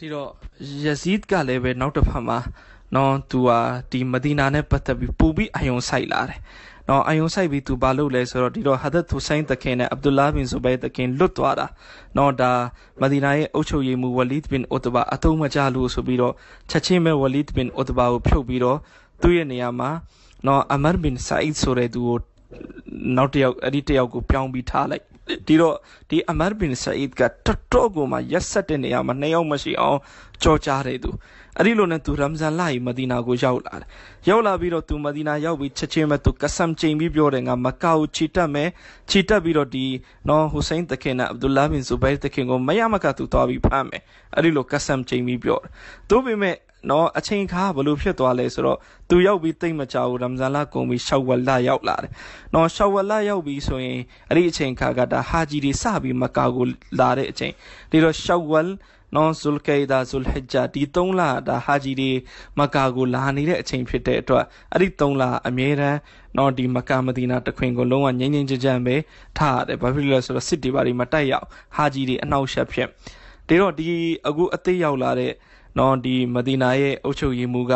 ဒီတော့ယဇီဒ်ကလည်းပဲနောက်တစ်ဖက်မှာနော်သူဟာဒီမဒီနာနဲ့ပတ်သက်ပြီးပူပြီးအယုံဆိုင်လာတယ်နော်အယုံဆိုင်ပြီးသူဘာလုပ်လဲဆိုတော့ဒီတော့ဟာဒတ်ဟူဆိုင်တခင်နဲ့အဗ္ဒူလာဘင်ဇူဘိုင်တခင်လွတ်သွားတာနော်ဒါမဒီနာရဲ့အုပ်ချုပ်ရေးမှူးဝလီဒ်ဘင်အိုတဘာအတုံးမကြလို့ဆိုပြီးတော့ချက်ချင်းပဲဝလီဒ်ဘင်အိုတဘာကိုဖြုတ်ပြီးတော့သူ့ရဲ့နေရာမှာနော်အမာဘင်ဆိုင်ဆိုတဲ့သူကိုနောက်တစ်ယောက်အဲ့ဒီတစ်ယောက်ကိုပြောင်းပြီးထားလိုက်ဒီတော့ဒီအမာဘင်ဆာအစ်ကတတော်ကိုမှရက်ဆက်တဲ့နေရာမှာနှစ်ယောက်မရှိအောင်ကြော်ကြားတယ်သူအဲ့ဒီလိုနဲ့သူရမ်ဇန်လာရီမဒီနာကိုရောက်လာတယ်ရောက်လာပြီးတော့သူမဒီနာရောက်ပြီးချက်ချင်းပဲသူကဆမ်ချိန်ပြီးပြောတယ်ငါမကာကိုခြေတက်မယ်ခြေတက်ပြီးတော့ဒီနော်ဟူစိန်တခင်နဲ့အဗ်ဒူလာဘင်ဇူဘိုင်တခင်ကိုမရမကသူသွားပြီးဖမ်းမယ်အဲ့ဒီလိုကဆမ်ချိန်ပြီးပြောတယ်သို့ပေမဲ့နော်အချိန်ခါဘလို့ဖြစ်သွားလဲဆိုတော့သူရောက်ပြီးတိတ်မကြဘူးရမဇန်လကုန်ပြီးရှောက်ဝလရောက်လာတယ်နော်ရှောက်ဝလရောက်ပြီးဆိုရင်အဲ့ဒီအချိန်ခါကဒါဟာဂျီတွေစပြီးမကာကိုလာတဲ့အချိန်ဒီတော့ရှောက်ဝလနော်ဇူလ်ကိုင်ဒါဇူလ်ဟဂျာဒီ၃လဒါဟာဂျီတွေမကာကိုလာနေတဲ့အချိန်ဖြစ်တဲ့အတွက်အဲ့ဒီ၃လအမြဲတမ်းနော်ဒီမကာမဒီနာတခွင်ကိုလုံးဝငြိမ့်ငြိမ့်ကြကြပဲထားရတယ်ဘာဖြစ်လို့လဲဆိုတော့စစ်တီဘာတွေမတိုက်ရအောင်ဟာဂျီတွေအနှောက်အယှက်ဖြစ်ဒါတော့ဒီအခုအသေးရောက်လာတဲ့နော်ဒီမဒီနာရဲ့အုပ်ချုပ်ရေးမှူးက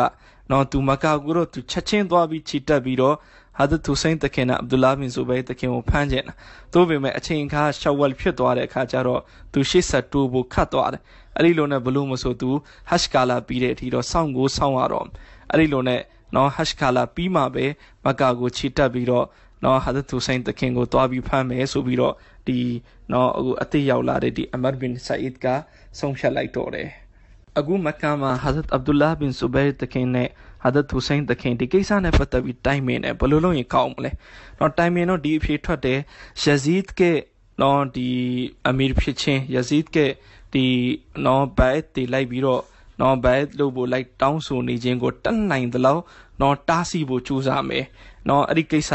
နော်သူမကာကိုတော့သူချက်ချင်းသွားပြီးချီတက်ပြီးတော့ဟာဒတ်ဟူစိန်တခင်နဲ့အဗ်ဒူလာဘင်ဇူဘိုင်တခင်ကိုဖမ်းကျင်တာသို့ပေမဲ့အချိန်အခါရှောက်ဝက်ဖြစ်သွားတဲ့အခါကျတော့သူရှေ့ဆက်တိုးဖို့ခတ်သွားတယ်အဲ့ဒီလိုနဲ့ဘလို့မဆိုသူဟက်ကာလာပြီးတဲ့အထိတော့စောင့်ကိုစောင့်ရတော့အဲ့ဒီလိုနဲ့နော်ဟက်ကာလာပြီးမှပဲမကာကိုချီတက်ပြီးတော့နော်ဟာဒတ်ဟူစိန်တခင်ကိုသွားပြီးဖမ်းမယ်ဆိုပြီးတော့ဒီနော်အခုအသက်ရောက်လာတဲ့ဒီအမတ်ဘင်ဆာအစ်ကဆုံးဖြတ်လိုက်တော့တယ်အခုမက္ကာမှာဟာဇတ်အဗ်ဒူလာဘင်ဆူဘဲတခင်နဲ့ဟာဇတ်ဟူစိန်တခင်ဒီကိစ္စနဲ့ပတ်သက်ပြီးတိုင်ပင်တယ်ဘယ်လိုလုပ်ရင်ကောင်းမလဲ။တော့တိုင်ပင်တော့ဒီအဖြေထွက်တယ်ယဇီဒ်ကနော်ဒီအမီရ်ဖြစ်ချင်းယဇီဒ်ကဒီနော်ဘိုက်တီလိုက်ပြီးတော့နော်ဘိုက်လို့ပို့လိုက် တောင်းဆိုနေခြင်းကိုတတ်နိုင်သလောက်နော် တားဆီးဖို့ကြိုးစားမယ်။နော်အဲ့ဒီကိစ္စ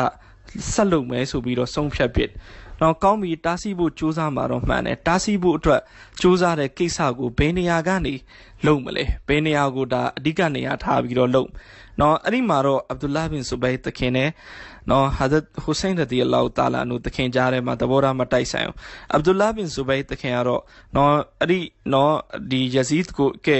ဆက်လုပ်မယ်ဆိုပြီးတော့ဆုံးဖြတ်ပစ်။ကျွန်တော်ကောင်းပြီတားဆီးဖို့စူးစမ်းမှာတော့မှန်တယ်တားဆီးဖို့အတွက်စူးစမ်းတဲ့ကိစ္စကိုဘယ်နေရာကနေလုပ်မလဲဘယ်နေရာကိုဒါအဓိကနေရာထားပြီးတော့လုပ်နော်အဲ့ဒီမှာတော့အဗ္ဒူလာဘင်ဆူဘိုင်တခင်နဲ့နော်ဟာဇတ်ဟူစိန်ရဒီအလောတာလာနုတခင်ကြားထဲမှာသဘောထားမတိုက်ဆိုင်အောင်အဗ္ဒူလာဘင်ဆူဘိုင်တခင်ကတော့နော်အဲ့ဒီနော်ဒီယဇီဒ်ကိုကဲ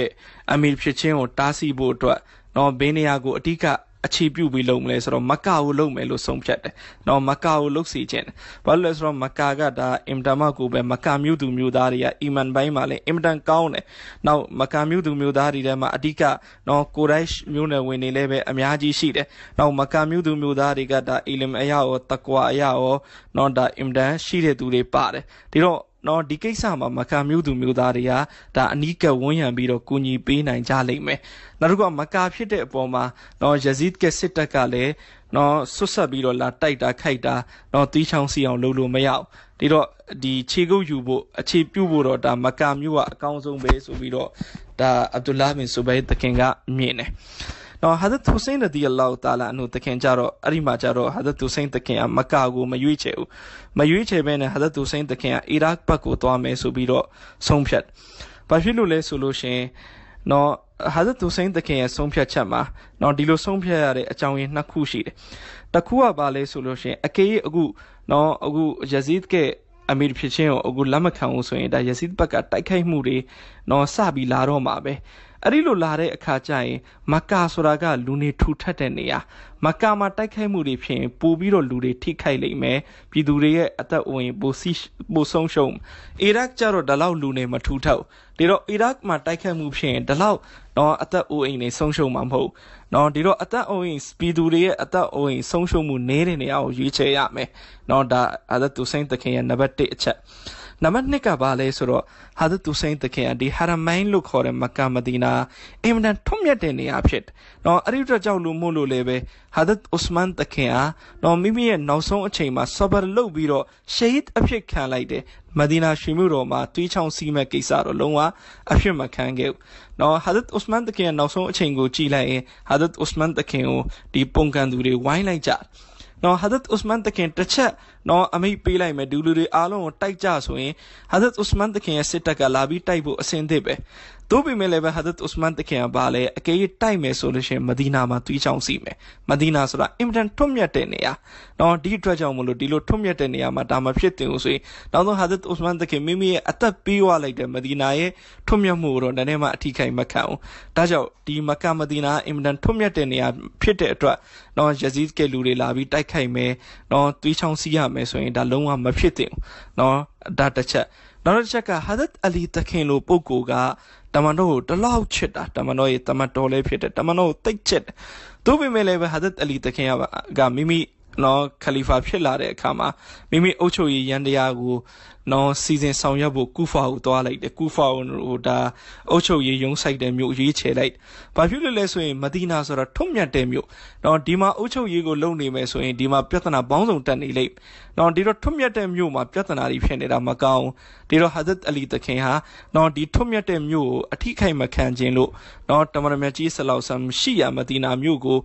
အမီဖြစ်ချင်းကိုတားဆီးဖို့အတွက်နော်ဘယ်နေရာကိုအဓိကအခြေပြုပြီးလုပ်မလဲဆိုတော့မကာကိုလုပ်မယ်လို့ဆုံးဖြတ်တယ်။နော်မကာကိုလုပ်စီခြင်း။ဘာလို့လဲဆိုတော့မကာကဒါအင်တာမကိုပဲမကာမြို့သူမြို့သားတွေကအီမန်ပိုင်းမှာလည်းအင်တန်ကောင်းတယ်။နောက်မကာမြို့သူမြို့သားတွေထဲမှာအဓိကနော်ကိုရိုက်မြို့နယ်ဝင်တွေလည်းပဲအများကြီးရှိတယ်။နောက်မကာမြို့သူမြို့သားတွေကဒါအီလမ်အရာရောတကွာအရာရောနော်ဒါအင်တန်ရှိတဲ့သူတွေပါတယ်။ဒီတော့နော်ဒီကိစ္စမှာမကာမျိုးသူမျိုးသားတွေကဒါအနီးကပ်ဝန်းရံပြီးတော့ကူညီပေးနိုင်ကြလိမ့်မယ်နောက်တစ်ခုကမကာဖြစ်တဲ့အပေါ်မှာနော်ယဇီဒ်ကစစ်တပ်ကလည်းနော်ဆွတ်ဆက်ပြီးတော့လာတိုက်တာခိုက်တာနော်တီးချောင်းစီအောင်လုပ်လို့မရအောင်ဒီတော့ဒီခြေကုပ်ယူဖို့အခြေပြုဖို့တော့ဒါမကာမျိုးကအကောင်းဆုံးပဲဆိုပြီးတော့ဒါအဗ်ဒူလာဘင်ဆူဘိုင်တခင်ကမြင်တယ်နော်ဟာဇတ်ဟူစိန်ရဒီအလ္လာဟ်တာလာအနုတခင်ကြတော့အဲ့ဒီမှာကြတော့ဟာဇတ်ဟူစိန်တခင်ကမကာကိုမရွေးချယ်ဘူးမရွေးချယ်ဘဲနဲ့ဟာဇတ်ဟူစိန်တခင်ကအီရတ်ဘက်ကိုသွားမယ်ဆိုပြီးတော့ဆုံးဖြတ်ဘာဖြစ်လို့လဲဆိုလို့ရှင်နော်ဟာဇတ်ဟူစိန်တခင်ရဲ့ဆုံးဖြတ်ချက်မှာနော်ဒီလိုဆုံးဖြတ်ရတဲ့အကြောင်းရင်းနှစ်ခုရှိတယ်တစ်ခုကဘာလဲဆိုလို့ရှင်အကေအခုနော်အခုယဇီဒ်ကအမီရ်ဖြစ်ချင်းကိုအခုလက်မခံဘူးဆိုရင်ဒါယဇီဒ်ဘက်ကတိုက်ခိုက်မှုတွေနော်စပြီးလာတော့မှာပဲအဲ့ဒီလိုလာတဲ့အခါကျရင်မကာဆိုတာကလူနေထူထပ်တဲ့နေရာမကာမှာတိုက်ခိုက်မှုတွေဖြင့်ပိုပြီးတော့လူတွေထိခိုက်လိမ့်မယ်ပြည်သူတွေရဲ့အသက်အဝင်ပိုစီပိုဆုံးရှုံးအီရတ်ကျတော့ဒါလောက်လူနေမထူထောက်ဒီတော့အီရတ်မှာတိုက်ခိုက်မှုဖြင့်ဒါလောက်တော့အသက်အိုးအိမ်တွေဆုံးရှုံးမှာမဟုတ်နော်ဒီတော့အသက်အိုးအိမ်ပြည်သူတွေရဲ့အသက်အိုးအိမ်ဆုံးရှုံးမှုနည်းတဲ့နေရာကိုရွေးချယ်ရမယ်နော်ဒါအသက်သူစိန်သခင်ရဲ့နံပါတ်1အချက်နံပါတ်2ကဘာလဲဆိုတော့ဟာဒသူစိန်တခင်အဒီဟာရမိုင်းလို့ခေါ်တဲ့မက္ကာမဒီနာအင်မတန်ထွတ်မြတ်တဲ့နေရာဖြစ်နော်အဲ့ဒီတော့ကြောက်လို့မို့လို့လည်းပဲဟာဒတ်ဥစမန်တခင်အားနော်မိမိရဲ့နောက်ဆုံးအချိန်မှာဆဘာလုပ်ပြီးတော့ရှဟီဒ်အဖြစ်ခံလိုက်တယ်မဒီနာရှင်မြို့တော်မှာတွေးချောင်းစီးမဲ့ကိစ္စတော့လုံးဝအဖြစ်မခံခဲ့ဘူး။နော်ဟာဒတ်ဥစမန်တခင်ရဲ့နောက်ဆုံးအချိန်ကိုကြည့်လိုက်ရင်ဟာဒတ်ဥစမန်တခင်ကိုဒီပုံကန်သူတွေဝိုင်းလိုက်ကြ။နော်ဟာဒတ်ဥစမန်တခင်တစ်ချက်နော်အမိတ်ပေးလိုက်မယ်ဒီလူတွေအားလုံးကိုတိုက်ကြဆိုရင်ဟာဇတ်ဥစမန်တခင်ရဲ့စစ်တပ်ကလာပြီးတိုက်ဖို့အဆင်သင့်ပဲတို့ပေမဲ့လည်းပဲဟာဇတ်ဥစမန်တခင်ကဘာလဲအကယ်၍တိုက်မယ်ဆိုလို့ရှိရင်မဒီနာမှာတွေးချောင်းစီမယ်မဒီနာဆိုတာအင်မတန်ထွတ်မြတ်တဲ့နေရာနော်ဒီအတွက်ကြောင့်မလို့ဒီလိုထွတ်မြတ်တဲ့နေရာမှာဒါမှဖြစ်တင်လို့ဆိုရင်နောက်ဆုံးဟာဇတ်ဥစမန်တခင်မိမိရဲ့အသက်ပေးဝလိုက်တဲ့မဒီနာရဲ့ထွတ်မြတ်မှုကိုတော့နည်းနည်းမှအထီးခိုင်မခံဘူးဒါကြောင့်ဒီမကာမဒီနာအင်မတန်ထွတ်မြတ်တဲ့နေရာဖြစ်တဲ့အတွက်နော်ယဇီးကဲလူတွေလာပြီးတိုက်ခိုက်မယ်နော်တွေးချောင်းစီရမယ်မယ်ဆိုရင်ဒါလုံးဝမဖြစ်သင့်ဘူးเนาะဒါတစ်ချက်နောက်တစ်ချက်ကဟာဒတ်အလီတခင်လိုပုဂ္ဂိုလ်ကတမန်တော်ကိုတလောက်ချစ်တာတမန်တော်ရဲ့တမန်တော်လည်းဖြစ်တယ်တမန်တော်ကိုတိတ်ချစ်တယ်သူ့ပေမဲ့လည်းပဲဟာဒတ်အလီတခင်ကမိမိနော်ခလီဖာဖြစ်လာတဲ့အခါမှာမိမိအုပ်ချုပ်ရေးရန်တရားကိုနော်စီစဉ်ဆောင်ရွက်ဖို့ကူဖာကိုသွားလိုက်တယ်ကူဖာကိုဒါအုတ်ချုပ်ရေးရုံးဆိုင်တဲ့မြို့ရေးချယ်လိုက်ဘာဖြစ်လို့လဲဆိုရင်မဒီနာဆိုတာထွတ်မြတ်တဲ့မြို့နော်ဒီမှာအုတ်ချုပ်ရေးကိုလုပ်နေမယ်ဆိုရင်ဒီမှာပြဿနာပေါင်းစုံတက်နေလိမ့်နော်ဒီတော့ထွတ်မြတ်တဲ့မြို့မှာပြဿနာတွေဖြစ်နေတာမကောင်းဒီတော့ဟာဇတ်အလီတခင်ဟာနော်ဒီထွတ်မြတ်တဲ့မြို့ကိုအထိခိုက်မခံခြင်းလို့နော်တမန်တော်မြတ်ကြီးဆလောက်ဆမ်ရှိရာမဒီနာမြို့ကို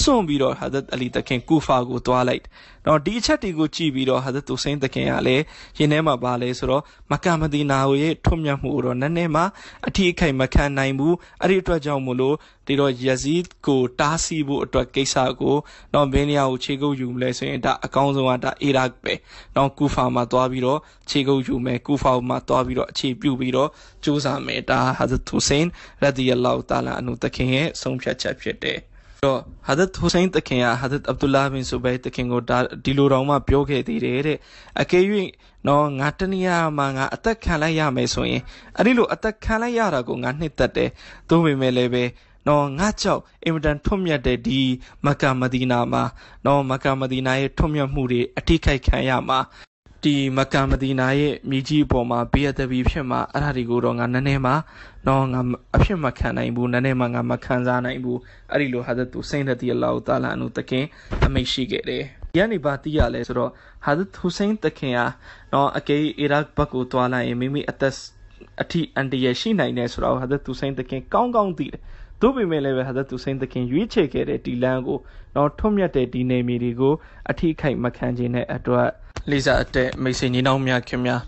စွန့်ပြီးတော့ဟာဇတ်အလီတခင်ကူဖာကိုသွားလိုက်နော်ဒီအချက်တွေကိုကြည့်ပြီးတော့ဟာဇတ်သူစိန်တခင်ကလည်းယင်းထဲမှာပါလဲဆိုတော့မက္ကာမဒီနာရဲ့ထွတ်မြတ်မှုတော့နည်းနည်းမှအထီးအခိုက်မခံနိုင်ဘူးအဲ့ဒီအတွက်ကြောင့်မို့လို့ဒီတော့ယဇီးကိုတားဆီးဖို့အတွက်ကိစ္စကိုတော့ဘယ်နေရာကိုခြေကုပ်ယူမလဲဆိုရင်ဒါအကောင်းဆုံးကဒါအီရတ်ပဲတော့ကူဖာမှာသွားပြီးတော့ခြေကုပ်ယူမယ်ကူဖာမှာသွားပြီးတော့အခြေပြုပြီးတော့စူးစမ်းမယ်ဒါဟာဇတ်ဟူစိန်ရဒီအလ္လာဟူတာလာအနုတခင်ရဲ့ဆုံးဖြတ်ချက်ဖြစ်တယ်တော့ Hadat Hussein တခင်က Hadat Abdullah bin Subay တခင်ကိုဒါဒီလိုတောင်မှပြောခဲ့သေးတယ်တဲ့အကယ်၍နော်ငါတနည်းအားမှာငါအသက်ခံလိုက်ရမယ်ဆိုရင်အဲ့ဒီလိုအသက်ခံလိုက်ရတာကိုငါနှစ်သက်တယ်သို့ပေမဲ့လည်းပဲနော်ငါကြောက်အင်မတန်ထွတ်မြတ်တဲ့ဒီမက္ကာမဒီနာမှာ နော်မက္ကာမဒီနာရဲ့ထွတ်မြတ်မှုတွေအထိခိုက်ခံရမှာဒီမက္ကာမဒီနာရဲ့မြေကြီးအပေါ်မှာဘေးရတပီဖြစ်မှာအဲ့ဒါတွေကိုတော့ငါနည်းနည်းမှတော့ငါအဖြစ်မခံနိုင်ဘူးနည်းနည်းမှငါမခံစားနိုင်ဘူးအဲ့ဒီလိုဟာသသူစိန်တတိအလောက်တာလာအနုတခင်အမိတ်ရှိခဲ့တယ်။ဒီကနေပါသိရလဲဆိုတော့ဟာသဟူစိန်တခင်ဟာတော့အကေအီရတ်ဘက်ကိုသွားလိုက်ရင်မိမိအသက်အထိအန်တရရှိနိုင်တယ်ဆိုတော့ဟာသသူစိန်တခင်ကောင်းကောင်းသိတယ်။တို့ပေမဲ့လည်းပဲဟာသသူစိန်တခင်ရွေးချယ်ခဲ့တဲ့ဒီလန်ကိုတော့ထွတ်မြတ်တဲ့ဒီနေမီတွေကိုအထိခိုက်မခံခြင်းနဲ့အတွက်လေးစားအတက်မိတ်ဆွေညီနောင်များခင်များ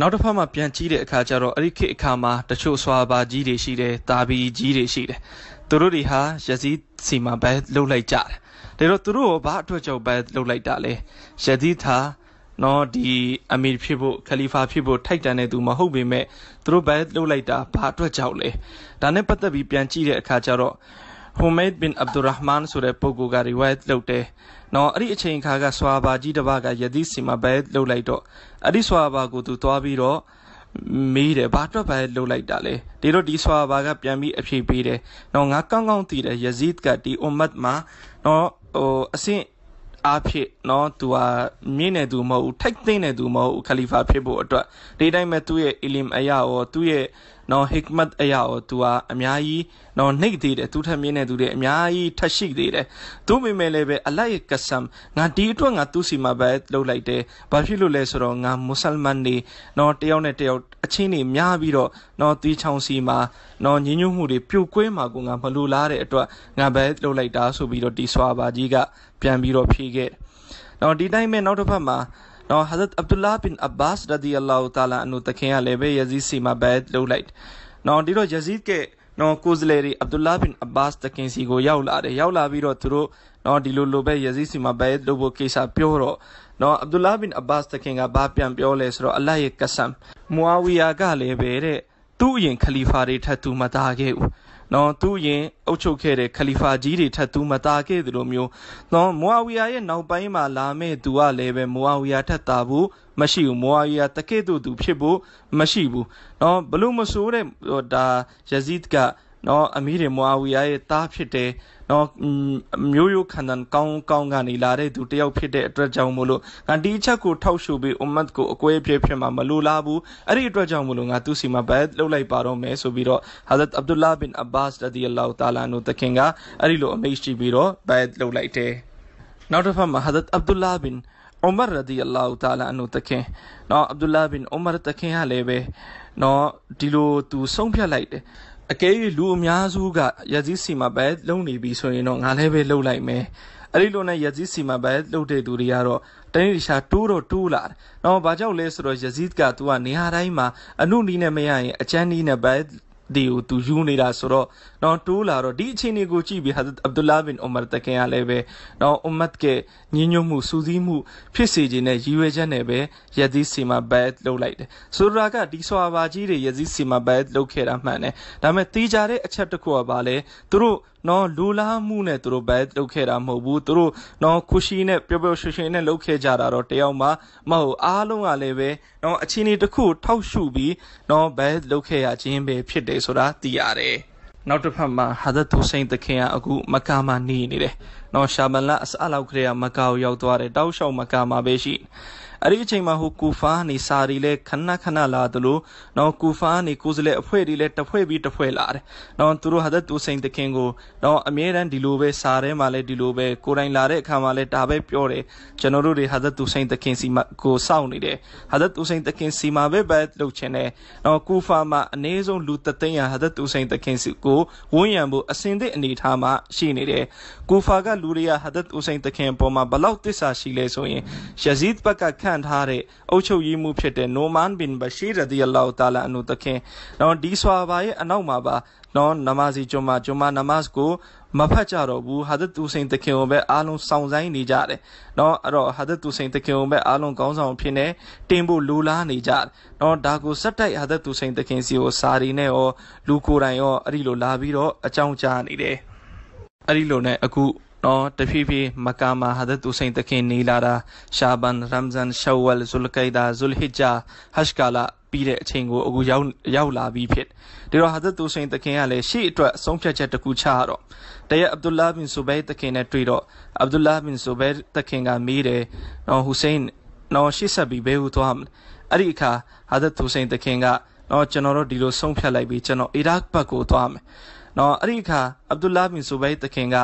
နောက်တစ်ဖက်မှာပြန်ကြည့်တဲ့အခါကျတော့အဲ့ဒီခေတ်အခါမှာတချို့ဆွာပါကြီးတွေရှိတယ်တာဘီကြီးတွေရှိတယ်သူတို့တွေဟာရစည်းစီမံပဲလှုပ်လိုက်ကြတယ်ဒါတော့သူတို့ဘာအတွက်ကြောင့်ပဲလှုပ်လိုက်တာလဲရစည်းသာနော်ဒီအမီဖြစ်ဖို့ခလီဖာဖြစ်ဖို့ထိုက်တန်တဲ့သူမဟုတ်ပေမဲ့သူတို့ပဲလှုပ်လိုက်တာဘာအတွက်ကြောင့်လဲဒါနဲ့ပတ်သက်ပြီးပြန်ကြည့်တဲ့အခါကျတော့ဟူမိတ်ဘင်အဗ်ဒူရာဟ်မန်ဆိုတဲ့ပုဂ္ဂိုလ်က riwayat လုပ်တယ်နော်အဲ့ဒီအချိန်ခါကဆွာဘာကြီးတစ်ပါးကယသိစီမှာပဲလှုပ်လိုက်တော့အဲ့ဒီဆွာဘာကိုသူသွားပြီးတော့မေးတယ်ဘာအတွက်ပဲလှုပ်လိုက်တာလဲဒီတော့ဒီဆွာဘာကပြန်ပြီးအဖြေပေးတယ်နော်ငါကောင်းကောင်းသိတယ်ယဇီဒ်ကဒီအွမ်မတ်မှာနော်ဟိုအဆင့်အားဖြင့်เนาะသူဟာမြင့်နေသူမဟုတ်ဘူးထိုက်သိမ့်နေသူမဟုတ်ဘူးခလီဖာဖြစ်ဖို့အတွက်ဒီတိုင်းမဲ့သူ့ရဲ့အီလီမ်အရာရောသူ့ရဲ့နော် hikmat အရာကိုသူကအများကြီးနော်နှိပ်သေးတယ်သူထက်မြင့်တဲ့သူတွေအများကြီးထက်ရှိသေးတယ်သူမိမဲ့လည်းပဲအလိုက်ကဆမ်ငါဒီအတွက်ငါသူ့စီမှာပဲလှုပ်လိုက်တယ်ဘာဖြစ်လို့လဲဆိုတော့ငါမွတ်ဆလမန်တွေနော်တယောက်နဲ့တယောက်အချင်းတွေများပြီးတော့နော်တီးချောင်းစီမှာနော်ညှဉ်းညွတ်မှုတွေပြုတ်ကွဲမှာကိုငါမလိုလားတဲ့အတွက်ငါပဲလှုပ်လိုက်တာဆိုပြီးတော့တီဆွာပါကြီးကပြန်ပြီးတော့ဖြေခဲ့နော်ဒီတိုင်းပဲနောက်တစ်ဖက်မှာနော် Hazrat Abdullah bin Abbas radhiyallahu ta'ala အနုတခင်ကလည်းပဲယဇီစီမှာဘက်လုပ်လိုက်နော်ဒီတော့ယဇီကဲနော်ကိုဇလေရီအဗ်ဒူလာဘင်အဘတ်တကင်စီကိုရောက်လာတယ်ရောက်လာပြီးတော့သူတို့နော်ဒီလိုလိုပဲယဇီစီမှာဘဲလုပ်ဖို့ကိစ္စပြောတော့နော်အဗ်ဒူလာဘင်အဘတ်တကင်ကဘာပြန်ပြောလဲဆိုတော့အလ္လာဟ်ရဲ့ကဆမ်မူအာဝီယာကလည်းပဲတဲ့သူ့အရင်ခလီဖာတွေထပ်သူမသားခဲ့ဘူးနော်သူရင်အုပ်ချုပ်ခဲ့တဲ့ခလီဖာကြီးတွေထက်သူမတာခဲ့သလိုမျိုးနော်မူအာဝီယာရဲ့နောက်ပိုင်းမှာလာမဲ့သူကလည်းပဲမူအာဝီယာထက်တာဘူးမရှိဘူးမွာရီယာတကဲ့သို့သူဖြစ်ဖို့မရှိဘူးเนาะဘလို့မဆိုးတဲ့ဒါယဇီဒ်ကเนาะအမီးတွေမွာဝီယာရဲ့သားဖြစ်တယ်နော်မျိုးရိုးခန္ဓာကောင်းကောင်းကနေလာတဲ့သူတယောက်ဖြစ်တဲ့အတွက်ကြောင့်မို့လို့ငါဒီအချက်ကိုထောက်ရှုပြီးအွမ်မတ်ကိုအကွဲပြဲဖြစ်မှာမလိုလားဘူးအဲ့ဒီအတွက်ကြောင့်မို့လို့ငါသူ့စီမှာဘက်လှုပ်လိုက်ပါတော့မယ်ဆိုပြီးတော့ဟာဇတ်အဗ်ဒူလာဘင်အဘတ်စ်ရဒီအလောက်တာလာနုတခင်ကအဲ့ဒီလိုအမိန့်ရှိပြီးတော့ဘက်လှုပ်လိုက်တယ်နောက်တစ်ဖက်မှာဟာဇတ်အဗ်ဒူလာဘင်အိုမာရဒီအလောက်တာလာနုတခင်နော်အဗ်ဒူလာဘင်အိုမာတခင်ကလည်းပဲနော်ဒီလိုသူဆုံးဖြတ်လိုက်တယ်အကယ်၍လူအများစုကရက်စည်းစီမှာပဲလုံနေပြီဆိုရင်တော့ငါလည်းပဲလုံလိုက်မယ်အဲ့ဒီလိုနဲ့ရက်စည်းစီမှာပဲလုံတဲ့သူတွေကတော့တိုင်းတခြားတိုးတော့တိုးလာတယ်။တော့ဘာကြောင့်လဲဆိုတော့ယဇီဒ်ကသူကနေရာတိုင်းမှာအနုနီးနဲ့မရရင်အချမ်းနီးနဲ့ပဲဒီကိုသူယူနေတာဆိုတော့နော်တိုးလာတော့ဒီအခြေအနေကိုကြည့်ပြီးဟာဇတ်အဗ်ဒူလာဘင်အူမာတကင်ကလည်းပဲနော်အွမ်မတ်ကေညီညွတ်မှုစူးစီးမှုဖြစ်စေခြင်းနဲ့ရည်ရွယ်ချက်နဲ့ပဲယက်ဇီစီမာဘတ်လုပ်လိုက်တယ်ဆိုတော့ကဒီဆွာဘာကြီးတွေယက်ဇီစီမာဘတ်လုပ်ခဲ့တာမှန်တယ်ဒါပေမဲ့တီးကြတဲ့အချက်တစ်ခုကပါလဲသူတို့နော်လူလားမှုနဲ့သူတို့ပဲလုပ်ခဲ့တာမဟုတ်ဘူးသူတို့နော်ခုရှိနဲ့ပျော်ပျော်ရွှင်ရွှင်နဲ့လုပ်ခဲ့ကြတာတော့တယောက်မှမဟုတ်အားလုံးကလည်းပဲနော်အချင်းတွေတစ်ခုထောက်ရှုပြီးနော်ဘဲလုပ်ခဲ့ရခြင်းပဲဖြစ်တယ်ဆိုတာသိရတယ်နောက်တစ်ဖက်မှာဟာဇတ်ဟူစိန်တခင်ကအခုမက္ကာမှာနေနေတယ်နော်ရှာမလအစအလောက်ခရေကမကာကိုရောက်သွားတယ်တောက်လျှောက်မကာမှာပဲရှိအဲ့ဒီအချိန်မှာဟိုကူဖာနေစာတွေလဲခဏခဏလာသလိုနော်ကူဖာနေကိုစလဲအဖွဲတွေလဲတစ်ဖွဲပြီးတစ်ဖွဲလာတယ်နော်သူတို့ဟာသက်သူစိန်တခင်ကိုနော်အမြဲတမ်းဒီလိုပဲစာထဲမှာလဲဒီလိုပဲကိုတိုင်းလာတဲ့အခါမှာလဲဒါပဲပြောတယ်ကျွန်တော်တို့တွေဟာသက်သူစိန်တခင်စီမကိုစောင့်နေတယ်ဟာသက်သူစိန်တခင်စီမပဲပဲလုပ်ချင်တယ်နော်ကူဖာမှာအနည်းဆုံးလူတသိန်းဟာဟာသက်သူစိန်တခင်စီကိုဝန်းရံဖို့အစင်သည့်အနေထားမှာရှိနေတယ်ကူဖာကလူရီယာဟဒတ်ဥစိန်တခင်ပေါ်မှာဘလောက်တစ္ဆာရှိလဲဆိုရင်ယဇီဒ်ဘက်ကခန့်ထားတဲ့အုပ်ချုပ်ရေးမှုဖြစ်တဲ့နိုမန်ဘင်ဘရှိရဒီအလ္လာဟ်တာလာအနုတခင်နော်ဒီဆွာဘာရဲ့အနောက်မှာပါနော်နမာဇီဂျွမ်မာဂျွမ်မာနမာဇ်ကိုမဖတ်ကြတော့ဘူးဟာဒတ်တူစိန်တခင်ကိုပဲအားလုံးစောင့်ဆိုင်နေကြတယ်။နော်အဲ့တော့ဟာဒတ်တူစိန်တခင်ကိုပဲအားလုံးကောင်းဆောင်ဖြစ်နေတင်ဖို့လိုလားနေကြတယ်။နော်ဒါကိုစက်တိုက်ဟာဒတ်တူစိန်တခင်စီကိုစာရီနဲ့ရောလူကိုယ်တိုင်ရောအဲ့ဒီလိုလာပြီးတော့အကြောင်းကြားနေတယ်။အဲ့ဒီလိုနဲ့အခုနော်တဖြည်းဖြည်းမကာမာဟာဒတ်ဟူစိန်တခင်နေလာတာရှာဘန်ရမ်ဇန်ရှဝလ်ဇူလ်ကိုင်ဒါဇူလ်ဟစ်ဂျာဟရှ်ကာလာပြီးတဲ့အချိန်ကိုအခုရောက်ရောက်လာပြီးဖြစ်ဒီတော့ဟာဇတ်သူစိန်တခင်ကလည်းရှေ့အတွက်ဆုံးဖြတ်ချက်တစ်ခုချရတော့တရက်အဗ္ဒူလာဘင်ဆူဘဲတခင်နဲ့တွေ့တော့အဗ္ဒူလာဘင်ဆူဘဲတခင်ကမေးတယ်နော်ဟူစိန်နော်ရှေ့ဆက်ပြီးဘဲဟူသွားမလဲအဲ့ဒီအခါဟာဇတ်သူစိန်တခင်ကနော်ကျွန်တော်တို့ဒီလိုဆုံးဖြတ်လိုက်ပြီးကျွန်တော်အီရတ်ဘက်ကိုသွားမယ်နော်အဲ့ဒီအခါအဗ်ဒူလာဘင်ဆူဘိုင်တခင်က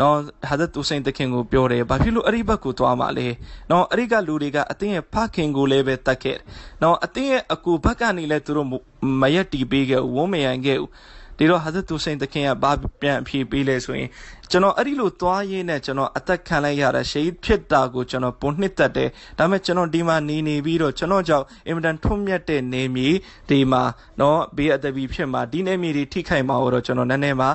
နော်ဟာဇတ်တူစိန်တခင်ကိုပြောတယ်ဘာဖြစ်လို့အဲ့ဒီဘက်ကိုသွားမှာလဲနော်အဲ့ဒီကလူတွေကအတင်းရဲ့ဖခင်ကိုလည်းပဲတတ်ခဲ့နော်အတင်းရဲ့အကူဘက်ကနေလည်းသူတို့မရက်တီပေးခဲ့ဝုံးမယံခဲ့ဘူးဒီတော့ဟာဇတ်သူစိန်တခင်ကဘာပြန်အဖြေပေးလဲဆိုရင်ကျွန်တော်အဲ့ဒီလိုသွားရင်းနဲ့ကျွန်တော်အသက်ခံလိုက်ရတာရှိဖြစ်တာကိုကျွန်တော်ပုံနှစ်သက်တယ်ဒါပေမဲ့ကျွန်တော်ဒီမှာနေနေပြီးတော့ကျွန်တော်ကြောင့်အင်မတန်ထွတ်မြတ်တဲ့နေမြေဒီမှာနော်ဘေးအသက်ပြီးဖြစ်မှာဒီနေမြေတွေထိခိုက်မှာတော့ကျွန်တော်နည်းနည်းမှ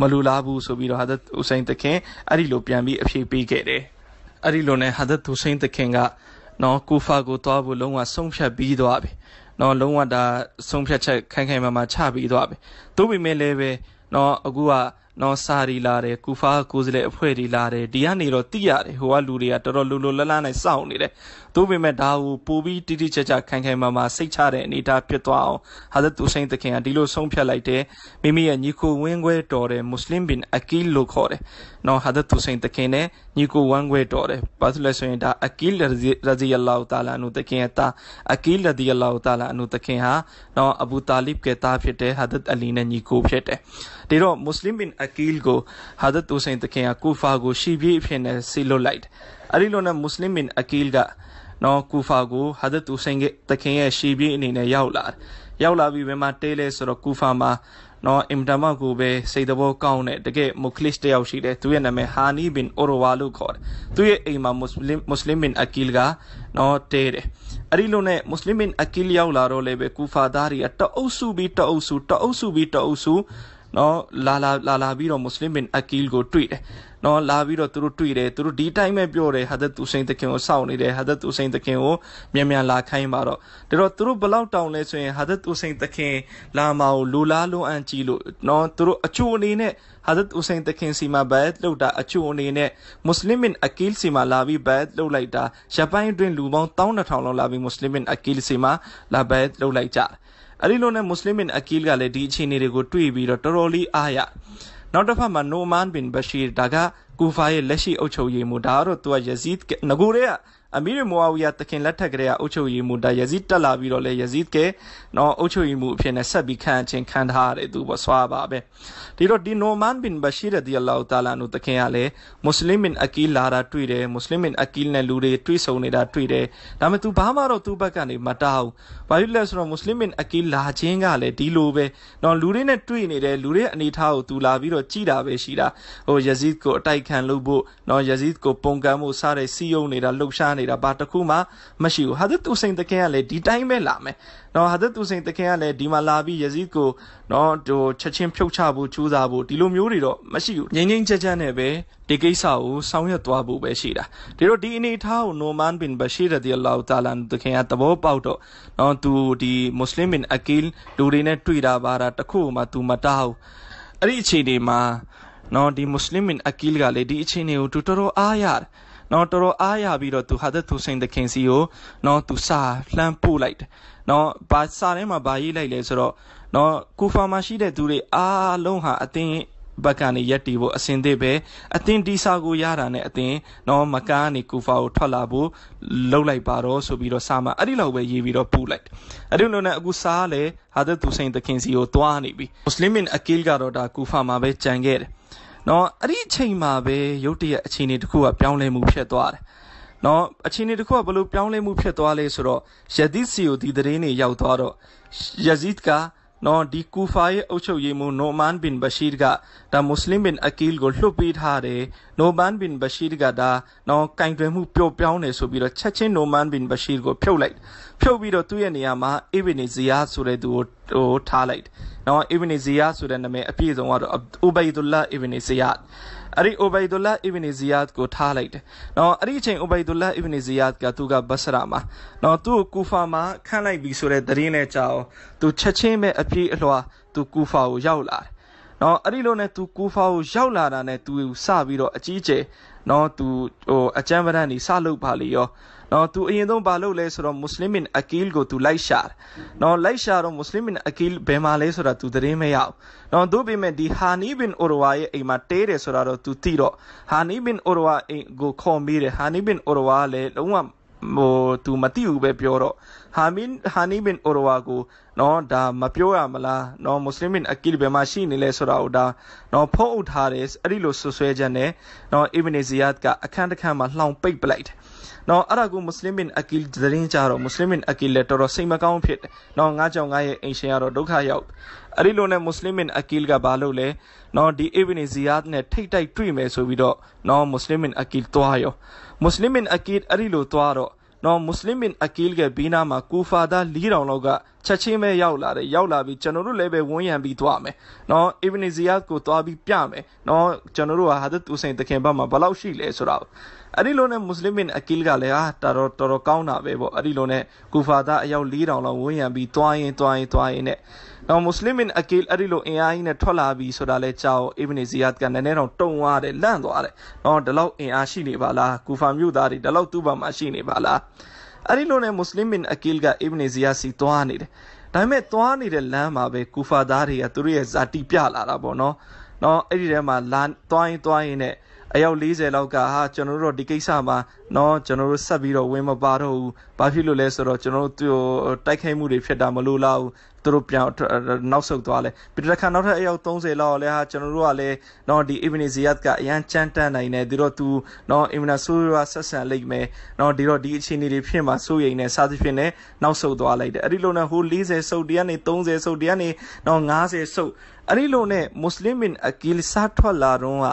မလူလားဘူးဆိုပြီးတော့ဟာဇတ်သူစိန်တခင်အဲ့ဒီလိုပြန်ပြီးအဖြေပေးခဲ့တယ်အဲ့ဒီလိုနဲ့ဟာဇတ်သူစိန်တခင်ကနော်ကူဖာကိုသွားဖို့လုံးဝဆုံးဖြတ်ပြီးသွားပြီနော်လုံးဝဒါဆုံးဖြတ်ချက်ခိုင်ခိုင်မာမာချပြီးသွားပြီသို့ပေမဲ့လည်းပဲနော်အခုကနော်စာရီလာတယ်ကူဖာကိုစလေအဖွဲ့တွေလာတယ်ဒီကနေတော့တိရတယ်ဟိုကလူတွေကတော်တော်လူလူလလနဲ့စောင့်နေတယ်သို့ပေမဲ့ဒါကိုပိုပြီးတိတိကျကျခိုင်ခိုင်မာမာစိတ်ချတဲ့အနေအထားဖြစ်သွားအောင်ဟာဇတ်သူစိန်တခင်ကဒီလိုဆုံးဖြတ်လိုက်တယ်မိမိရဲ့ညီကိုဝင်းခွဲတော်တဲ့မွတ်စလင်ဘင်အကီလ်လို့ခေါ်တယ်နော်ဟာဇတ်သူစိန်တခင်နဲ့ညီကိုဝင်းခွဲတော်တယ်ဘာလို့လဲဆိုရင်ဒါအကီလ်ရာဇီယလာဟူတာလာအနုတခင်ရဲ့တာအကီလ်ရာဇီယလာဟူတာလာအနုတခင်ဟာနော်အဘူတာလီဘ်ရဲ့တာဖြစ်တဲ့ဟာဇတ်အလီနဲ့ညီကိုဖြစ်တယ်ဒါတော့မွတ်စလင်ဘင်အကီလ်ကိုဟာဇတ်သူစိန်တခင်ကကူဖာကိုရှီပြေးအဖြစ်နဲ့ဆီလွတ်လိုက်တယ်အဲ့ဒီလိုနဲ့မွတ်စလင်ဘင်အကီလ်ကနော်ကူဖာကိုဟာဒတ်တူဆိုင်ကတခင်ရဲ့ရှီပြေးအနေနဲ့ရောက်လာ ရောက်လာပြီးဘယ်မှာတဲလဲဆိုတော့ကူဖာမှာနော်အင်တမကိုပဲစိတ်သဘောကောင်းတဲ့တကယ်မွတ်ခလစ်တယောက်ရှိတယ်သူရဲ့နာမည်ဟာနီဘင်အိုရဝါလို့ခေါ်တယ်သူရဲ့အိမ်မှာမွတ်စလင်မွတ်စလင်ဘင်အကီလ်ကနော်တဲတယ်အဲ့ဒီလိုနဲ့မွတ်စလင်ဘင်အကီလ်ရောက်လာတော့လည်းပဲကူဖာသားတွေတအုပ်စုပြီးတအုပ်စုတအုပ်စုပြီးတအုပ်စုနော်လာလာလာလာပြီးတော့မွတ်စလင်ဘင်အကီလ်ကိုတွေ့တယ်နော်လာပြီးတော့သူတို့တွေ့တယ်သူတို့ဒီတိုင်းပဲပြောတယ်ဟာဒတ်သူစိန်တခင်ကိုစောင့်နေတယ်ဟာဒတ်သူစိန်တခင်ကိုမြန်မြန်လာခိုင်းပါတော့ဒါတော့သူတို့ဘလောက်တောင်းလဲဆိုရင်ဟာဒတ်သူစိန်တခင်လာမာကိုလူလားလွန်အန်ကြည့်လို့နော်သူတို့အချို့အနေနဲ့ဟာဒတ်ဦးစိန်တခင်စီမှာဘတ်လောက်တာအချို့အနေနဲ့မွတ်စလင်မင်အကီလ်စီမှာလာပြီးဘတ်လောက်လိုက်တာရပိုင်းအတွင်းလူပေါင်း12000လောက်လာပြီးမွတ်စလင်မင်အကီလ်စီမှာလာဘတ်လောက်လိုက်ကြတယ်အဲ့ဒီလိုနဲ့မွတ်စလင်မင်အကီလ်ကလည်းဒီအခြေအနေတွေကိုတွေးပြီးတော့တော်တော်လေးအားရနောက်တစ်ဖက်မှာနိုမန်ဘင်ဘရှီဒါကကူဖာရဲ့လက်ရှိအုပ်ချုပ်ရေးမှူးဒါကတော့သူကယဇီဒ်ငကိုရဲကအမီရမိုဝီယာတခင်လက်ထက်ကလေးကအုပ်ချုပ်ရေးမှူးဒါယဇီတက်လာပြီးတော့လဲယဇီကဲနော်အုပ်ချုပ်ရေးမှူးအဖြစ်နဲ့ဆက်ပြီးခံအချင်းခံထားရတယ်သူပေါ့ဆွာပါပဲဒီတော့ဒီနိုမန်ဘင်ဘရှိရဒီအလောတာလာနုတခင်ကလည်းမွတ်စလင်မင်အကီလာတာတွေ့တယ်မွတ်စလင်မင်အကီနဲ့လူတွေတွေ့ဆုံနေတာတွေ့တယ်ဒါပေမဲ့ तू ဘာမှတော့သူ့ဘက်ကနေမတားဘူးဘာဖြစ်လဲဆိုတော့မွတ်စလင်မင်အကီလာချင်းကလည်းဒီလိုပဲနော်လူတွေနဲ့တွေ့နေတယ်လူတွေအနေထားကို तू လာပြီးတော့ကြည်တာပဲရှိတာဟိုယဇီကိုအတိုက်ခံလို့ဖို့နော်ယဇီကိုပုံကံမှုစားတဲ့စီယုံနေတာလှုပ်ရှားနေနေတာဘာတစ်ခုမှမရှိဘူးဟာဒစ်သူစိန်တခင်ကလည်းဒီတိုင်းပဲလာမယ်နော်ဟာဒစ်သူစိန်တခင်ကလည်းဒီမှာလာပြီးယဇီကိုနော်ဟိုချက်ချင်းဖြုတ်ချဖို့ကြိုးစားဖို့ဒီလိုမျိုးတွေတော့မရှိဘူးငြိမ်ငြိမ်ချမ်းချမ်းနဲ့ပဲဒီကိစ္စကိုဆောင်ရွက်သွားဖို့ပဲရှိတာဒီတော့ဒီအနေအထားကိုနိုမန်ဘင်ဘရှိရဒီအလ္လာဟ်တာလာတခင်ကသဘောပေါက်တော့နော်သူဒီမွတ်စလင်ဘင်အကီလ်လူတွေနဲ့တွေ့တာပါတာတခုမှသူမတားဘူးအဲ့ဒီအခြေအနေမှာနော်ဒီမွတ်စလင်ဘင်အကီလ်ကလေဒီအခြေအနေကိုသူတော်တော်အားရတယ်နော်တော်တော်အားရပြီးတော့သူဟာဒတ်ဟူစိန်တခင်စီကိုနော်သူစာလှမ်းပို့လိုက်တယ်နော်ဘာစာထဲမှာဘာရေးလိုက်လဲဆိုတော့နော်ကူဖာမှာရှိတဲ့သူတွေအားလုံးဟာအသင်းဘက်ကနေရက်တီဖို့အစင်သစ်ပဲအသင်တီစာကိုရတာနဲ့အသင်နော်မကားကနေကူဖာကိုထွက်လာဖို့လှုပ်လိုက်ပါတော့ဆိုပြီးတော့စာမှာအဲ့ဒီလောက်ပဲရေးပြီးတော့ပူလိုက်အဲ့ဒီလိုနဲ့အခုစာကလည်းဟာဒတ်သူစိန်တခင်စီကိုတွားနေပြီမွတ်စလင်မင်အကီလ်ကတော့ဒါကူဖာမှာပဲကြံခဲ့တယ်နော်အဲ့ဒီအချိန်မှာပဲရုတ်တရက်အခြေအနေတစ်ခုကပြောင်းလဲမှုဖြစ်သွားတယ်နော်အခြေအနေတစ်ခုကဘလို့ပြောင်းလဲမှုဖြစ်သွားလဲဆိုတော့ယဇီစီကိုဒီသတင်းတွေရောက်သွားတော့ယဇီကနော်ဒီကူဖာရဲ့အုပ်ချုပ်ရေးမှူးနိုမန်ဘင်ဘရှိဒ်ကဒါမွတ်စလင်ဘင်အကီလ်ကိုလွှတ်ပေးထားတယ်နိုမန်ဘင်ဘရှိဒ်ကဒါနော်ကင်တွယ်မှုပျော့ပြောင်းတယ်ဆိုပြီးတော့ချက်ချင်းနိုမန်ဘင်ဘရှိဒ်ကိုဖြုတ်လိုက်ဖြုတ်ပြီးတော့သူ့ရဲ့နေရာမှာအေဗီနီဇီယာဆိုတဲ့သူကိုဟိုထားလိုက်နော်အေဗီနီဇီယာဆိုတဲ့နာမည်အပြည့်စုံကတော့အူဘိုင်ဒူလာအေဗီနီဇီယာအဲ့ဒီအိုဘိုင်ဒူလာအီဗနီဇီယတ်ကိုထားလိုက်တယ်။နော်အဲ့ဒီအချိန်အိုဘိုင်ဒူလာအီဗနီဇီယတ်ကသူကဘဆရာမှာနော်သူ့ကိုကူဖာမှာခန့်လိုက်ပြီဆိုတဲ့သတင်းနဲ့ကြောင်းသူချက်ချင်းပဲအပြေးအလွှာသူကူဖာကိုရောက်လာတယ်။နော်အဲ့ဒီလိုနဲ့သူကူဖာကိုရောက်လာတာနဲ့သူစပြီးတော့အကြီးကျယ်နော်သူဟိုအကြမ်းပဒဏ်ကြီးစလုပ်ပါလေရော။နော်သူအရင်ဆုံးဘာလုပ်လဲဆိုတော့ Muslim in Aqil ကိုသူလိုက်ရှာတယ်နော်လိုက်ရှာတော့ Muslim in Aqil ဘယ်မှာလဲဆိုတာသူသတင်းမရဘူးနော်သို့ပေမဲ့ဒီ Hani bin Urwa ရဲ့အိမ်မှာတဲတယ်ဆိုတာတော့သူသိတော့ Hani bin Urwa အိမ်ကိုခေါ်မိတယ် Hani bin Urwa လည်းလုံးဝဟိုသူမသိဘူးပဲပြောတော့ဟာမင်ဟာနီဘင်အိုရဝါကိုနော်ဒါမပြောရမလားနော်မွတ်စလင်ဘင်အကီလ်ဘယ်မှာရှိနေလဲဆိုတာကိုဒါနော်ဖုံးအုပ်ထားတယ်အဲ့ဒီလိုဆွဆွဲချက်နဲ့နော်အီဗနီဇီယတ်ကအခန်းတစ်ခန်းမှာလှောင်ပိတ်ပလိုက်တယ်နော်အဲ့ဒါကိုမွတ်စလင်မင်အကီလ်သတင်းကြတော့မွတ်စလင်မင်အကီလ်လည်းတော်တော်စိတ်မကောင်းဖြစ်တယ်နော်ငါကြောင့်ငါရဲ့အိမ်ရှင်ကတော့ဒုက္ခရောက်အဲ့ဒီလိုနဲ့မွတ်စလင်မင်အကီလ်ကဘာလုပ်လဲနော်ဒီအီဗနီဇီယာတ်နဲ့ထိတ်တိုက်တွေ့မယ်ဆိုပြီးတော့နော်မွတ်စလင်မင်အကီလ်သွားရောမွတ်စလင်မင်အကီလ်အဲ့ဒီလိုသွားတော့နော်မွတ်စလင်မင်အကီးလ်ကဘီနာမှာကူဖာသား4000လောက်ကချက်ချင်းပဲရောက်လာတယ်ရောက်လာပြီးကျွန်တော်တို့လည်းပဲဝန်းရံပြီးသွားမယ်နော်အီဗနီဇီယာကိုသွားပြီးပြမယ်နော်ကျွန်တော်တို့ဟာဟာဒတ်ဟူစိန်တခင်ဘက်မှာဘယ်လောက်ရှိလဲဆိုတာအဲ့ဒီလိုနဲ့မွတ်စလင်မင်အကီးလ်ကလည်းဟာတော်တော်တော်ကောင်းတာပဲပေါ့အဲ့ဒီလိုနဲ့ကူဖာသားအယောက်4000လောက်ဝန်းရံပြီးသွားရင်သွားရင်သွားရင်နဲ့နော်မွတ်စလင်မင်အကီလ်အဲ့ဒီလိုအင်အားကြီးနဲ့ထွက်လာပြီဆိုတာလဲကြောက်အီဗနီဇီယတ်ကနည်းနည်းတော့တုံသွားတယ်လန့်သွားတယ်နော်ဒီလောက်အင်အားရှိနေပါလားကူဖာမြို့သားတွေဒီလောက်သူ့ဘာမှရှိနေပါလားအဲ့ဒီလိုနဲ့မွတ်စလင်မင်အကီလ်ကအီဗနီဇီယတ်စီသွားနေတယ်ဒါပေမဲ့သွားနေတဲ့လမ်းမှာပဲကူဖာသားတွေကသူတို့ရဲ့ဇာတိပြလာတာပေါ့နော်နော်အဲ့ဒီထဲမှာလာသွားရင်သွားရင်နဲ့အယောက်40လောက်ကဟာကျွန်တော်တို့ဒီကိစ္စမှာနော်ကျွန်တော်တို့ဆက်ပြီးတော့ဝင်မပါတော့ဘူးဘာဖြစ်လို့လဲဆိုတော့ကျွန်တော်တို့သူတိုက်ခိုက်မှုတွေဖြစ်တာမလို့လားသူတို့ပြန်နောက်ဆုတ်သွားလဲပီတာခန်နောက်ထပ်အယောက်30လောက်လဲဟာကျွန်တော်တို့ကလည်းတော့ဒီအီဗနီဇီယတ်ကအရန်ချန်တန်နိုင်တယ်ဒီတော့သူတော့အီဗနာဆိုးရွားဆက်ဆံလိုက်မယ်တော့ဒီတော့ဒီအခြေအနေတွေဖြစ်မှာစိုးရိမ်နေစသဖြင့်နဲ့နောက်ဆုတ်သွားလိုက်တယ်အဲ့ဒီလိုနဲ့ဟို40ဆုတ်တရနေ30ဆုတ်တရနေတော့90ဆုတ်အဲ့ဒီလိုနဲ့မွတ်စလင်မင်အကီလ်စားထွက်လာတော့က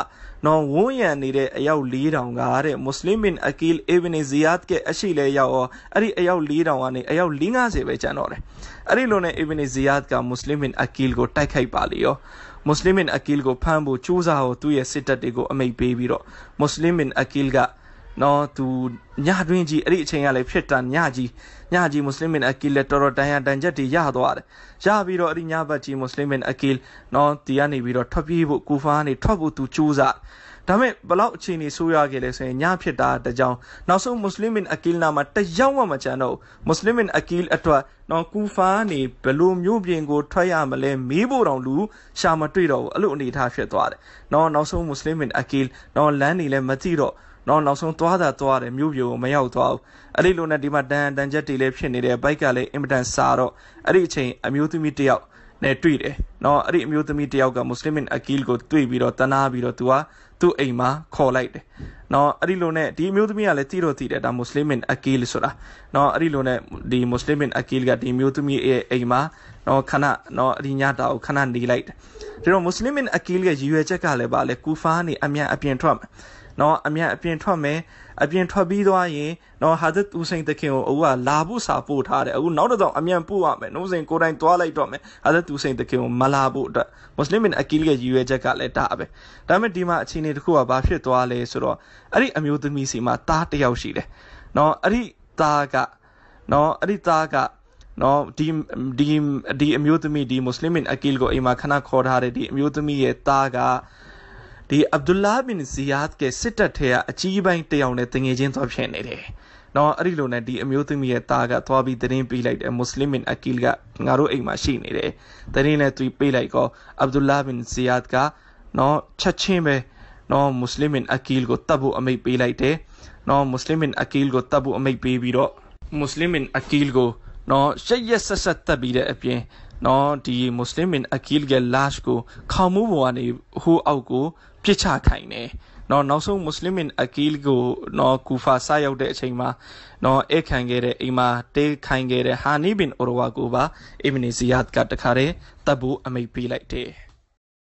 နော်ဝန်းရံနေတဲ့အယောက်4000ကတဲ့မွတ်စလင်မင်အကီလ်အီဗနီဇီယတ်ကအရှိလဲရောက်ရောအဲ့ဒီအယောက်4000ကနေအယောက်450ပဲကျန်တော့တယ်အဲ့ဒီလိုနဲ့ Ibn Ziyad က Muslim bin Aqil ကိုတိုက်ခိုက်ပါလေရော Muslim bin Aqil ကိုဖမ်းဖို့စူးစမ်းဖို့သူ့ရဲ့စစ်တပ်တွေကိုအမိန့်ပေးပြီးတော့ Muslim bin Aqil ကနော်သူညတွင်းကြီးအဲ့ဒီအချိန်ကလည်းဖြစ်တာညကြီးညကြီးမွတ်စလင်မင်အကီလတော်တော်တန်ရတန်ချက်တွေရသွားတယ်ရပြီးတော့အဲ့ဒီညဘက်ကြီးမွတ်စလင်မင်အကီလနော်တီကနေပြီးတော့ထွက်ပြေးဖို့ကူဖာကနေထွက်ဖို့သူကြိုးစားဒါပေမဲ့ဘလောက်အချိန်နေဆိုးရခဲ့လဲဆိုရင်ညဖြစ်တာတကြောင်နောက်ဆုံးမွတ်စလင်မင်အကီလ်နာမှာတယောက်မှမချန်တော့မွတ်စလင်မင်အကီလ်အတွက်နော်ကူဖာနေဘလို့မျိုးပြင်ကိုထွက်ရမလဲမေးဖို့တောင်လူရှာမတွေ့တော့ဘူးအဲ့လိုအနေအထားဖြစ်သွားတယ်နော်နောက်ဆုံးမွတ်စလင်မင်အကီလ်နော်လမ်းနေလဲမကြည့်တော့နော်နောက်ဆုံးသွားတာသွားတယ်မြို့ပြကိုမရောက်သွားဘူးအဲ့ဒီလိုနဲ့ဒီမှာတန်တန်ချက်တွေလည်းဖြစ်နေတယ်ဘိုက်ကလည်းအင်မတန်စာတော့အဲ့ဒီအချိန်အမျိုးသမီးတစ်ယောက်နဲ့တွေ့တယ်နော်အဲ့ဒီအမျိုးသမီးတစ်ယောက်ကမွတ်စလင်မင်အကီလ်ကိုတွေ့ပြီးတော့တနာပြီးတော့သူကသူ့အိမ်မှာခေါ်လိုက်တယ်။နော်အဲ့ဒီလိုနဲ့ဒီအမျိုးသမီးကလည်းတိတော့တိတယ်ဒါမွတ်စလင်မင်အကီလ်ဆိုတာ။နော်အဲ့ဒီလိုနဲ့ဒီမွတ်စလင်မင်အကီလ်ကဒီအမျိုးသမီးရဲ့အိမ်မှာနော်ခဏနော်အဒီညတာကိုခဏနေလိုက်တယ်။ဒါတော့မွတ်စလင်မင်အကီလ်ရဲ့ရည်ရွယ်ချက်ကလည်းပါလေကူဖာနေအမြန်အပြင်ထွက်မယ်။နော်အမြန်အပြင်ထွက်မယ်အပြင်ထွက်ပြီးသွားရင်နော်ဟာဒတ်ဦးစိန်တခင်ကိုအခုကလာဖို့စာပို့ထားတယ်အခုနောက်တစ်ဆောင်အမြန်ပို့ရမယ်နှုတ်စင်ကိုတိုင်သွားလိုက်တော့မယ်ဟာဒတ်ဦးစိန်တခင်ကိုမလာဖို့အတွက်မွတ်စလင်မင်အကီလ်ရဲ့ရည်ရွယ်ချက်ကလည်းဒါပဲဒါပေမဲ့ဒီမှာအခြေအနေတစ်ခုကဘာဖြစ်သွားလဲဆိုတော့အဲ့ဒီအမျိုးသမီးစီမှာတားတစ်ယောက်ရှိတယ်နော်အဲ့ဒီတားကနော်အဲ့ဒီတားကနော်ဒီဒီဒီအမျိုးသမီးဒီမွတ်စလင်မင်အကီလ်ကိုအိမ်မှာခဏခေါ်ထားတယ်ဒီအမျိုးသမီးရဲ့တားကဒီအဗ်ဒူလာဘင်ဇီယာဒ်ကစစ်တပ်ထဲကအကြီးပိုင်းတယောက်နဲ့တငယ်ချင်းသွားဖြစ်နေတယ်။နော်အဲ့ဒီလိုနဲ့ဒီအမျိုးသမီးရဲ့တာကသွားပြီးတရင်ပေးလိုက်တယ်မွတ်စလင်မင်အကီလ်ကငါတို့အိမ်မှာရှိနေတယ်။တရင်နဲ့သူပေးလိုက်တော့အဗ်ဒူလာဘင်ဇီယာဒ်က နော်ချက်ချင်းပဲနော်မွတ်စလင်မင်အကီလ်ကိုတပ်ဖို့အမိန့်ပေးလိုက်တယ်။နော်မွတ်စလင်မင်အကီလ်ကိုတပ်ဖို့အမိန့်ပေးပြီးတော့မွတ်စလင်မင်အကီလ်ကို နော်ရှက်ရက်ဆက်ဆက်တပ်ပြီးတဲ့အပြင် နော်ဒီမွတ်စလင်မင်အကီလ်ရဲ့ lash ကိုခေါင်းမိုးပေါ်ကနေဟိုးအောက်ကိုပြစ်ချခိုင်းတယ်နော်နောက်ဆုံးမွတ်စလင်မင်အကီလ်ကိုနော်ကူဖာဆရောက်တဲ့အချိန်မှာနော်ဧခံခဲ့တဲ့အိမ်မှာတေးခိုင်းခဲ့တဲ့ဟာနီဘင်အိုရဝါကိုပါအီမနီဇီယတ်ကတခါတည်းတပ်ဖို့အမိန့်ပေးလိုက်တယ်